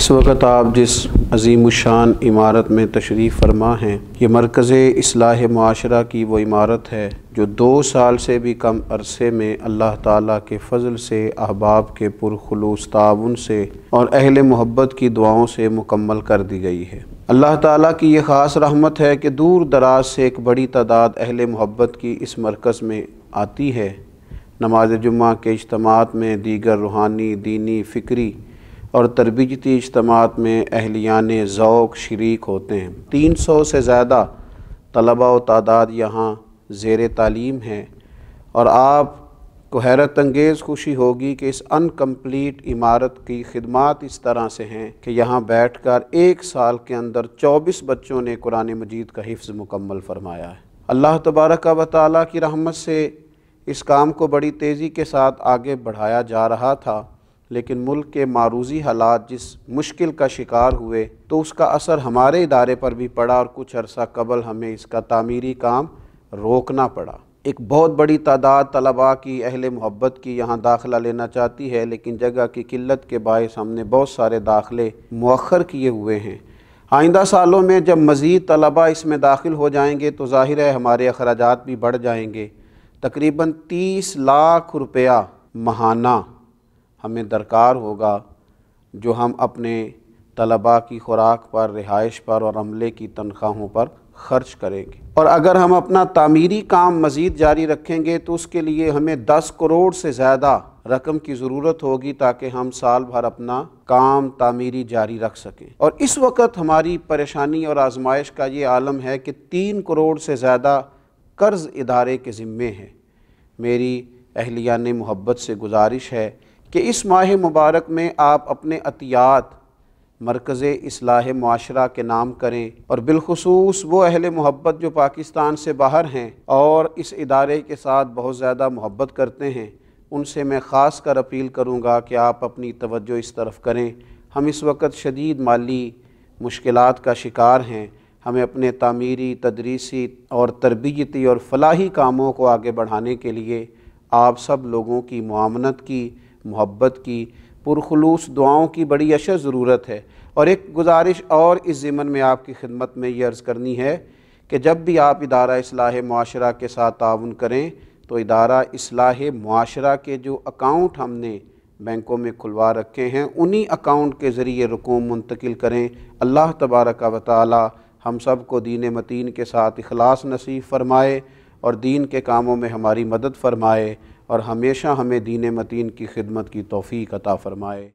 इस वक्त आप जिस अजीम शान इमारत में तशरीफ़ फरमा हैं ये मरकज़ असलाह माशरा की वो इमारत है जो दो साल से भी कम अरसे में अल्लाह ताला के फ़ज़ल से अहबाब के पुरखलूस ताउन से और अहल मोहब्बत की दुआओं से मुकम्मल कर दी गई है अल्लाह ताला की ये ख़ास रहमत है कि दूर दराज से एक बड़ी तादाद अहल मोहब्बत की इस मरकज़ में आती है नमाज जुम्मा के अजतमात में दीगर रूहानी दीनी फ़िक्री और तरबीजती इजतमात में अहलियान ओक़ शरीक होते हैं तीन सौ से ज़्यादा तलबा व तादाद यहाँ ज़ेर तालीम है और आप को हैरत अंगेज़ खुशी होगी कि इस अनकम्प्लीट इमारत की खदमात इस तरह से हैं कि यहाँ बैठ कर एक साल के अंदर चौबीस बच्चों ने कुरान मजीद का हिफ्ज़ मुकम्मल फरमाया है अल्लाह तबारक व ताली की रहमत से इस काम को बड़ी तेज़ी के साथ आगे बढ़ाया जा रहा था लेकिन मुल्क के मारूजी हालात जिस मुश्किल का शिकार हुए तो उसका असर हमारे इदारे पर भी पड़ा और कुछ अरसा कबल हमें इसका तामीरी काम रोकना पड़ा एक बहुत बड़ी तादाद तलबा की अहल मोहब्बत की यहाँ दाखिला लेना चाहती है लेकिन जगह की किल्लत के बायस हमने बहुत सारे दाखिले मौखर किए हुए हैं आइंदा सालों में जब मज़ीद तलबा इसमें दाखिल हो जाएंगे तो ज़ाहिर है हमारे अखराज भी बढ़ जाएंगे तकरीबन तीस लाख रुपया महाना हमें दरकार होगा जो हम अपने तलबा की खुराक पर रिहाइश पर और अमले की तनख्वाहों पर ख़र्च करेंगे और अगर हम अपना तामीरी काम मज़ीद जारी रखेंगे तो उसके लिए हमें दस करोड़ से ज़्यादा रकम की ज़रूरत होगी ताकि हम साल भर अपना काम तामीरी जारी रख सकें और इस वक्त हमारी परेशानी और आजमाइश का ये आलम है कि तीन करोड़ से ज़्यादा कर्ज़ इदारे के ज़िम्मे हैं मेरी अहलिया ने मोहब्बत से गुजारिश है कि इस माह मुबारक में आप अपने अतियात मरकज़ असलाह माशरा के नाम करें और बिलखसूस वो अहल मोहब्बत जो पाकिस्तान से बाहर हैं और इस इदारे के साथ बहुत ज़्यादा मोहब्बत करते हैं उनसे मैं ख़ास कर अपील करूँगा कि आप अपनी तवज्जो इस तरफ करें हम इस वक्त शदीद माली मुश्किल का शिकार हैं हमें अपने तमीरी तदरीसी और तरबियती और फलाही कामों को आगे बढ़ाने के लिए आप सब लोगों की मामनत की मोहब्बत की पुरखलूस दुआओं की बड़ी अशद ज़रूरत है और एक गुजारिश और इस ज़मन में आपकी खिदमत में ये अर्ज़ करनी है कि जब भी आप इदारा असलाह माशरा के साथ ताउन करें तो इदारा असलाह माशरा के जो अकाउंट हमने बैंकों में खुलवा रखे हैं उन्हीं अकाउंट के ज़रिए रकूम मुंतकिल करें अल्लाह तबारक व हम सब को दीन मतीन के साथ अखलास नसीब फरमाए और दीन के कामों में हमारी मदद फरमाए और हमेशा हमें दीन मतीन की खिदमत की तोफ़ी अता फ़रमाए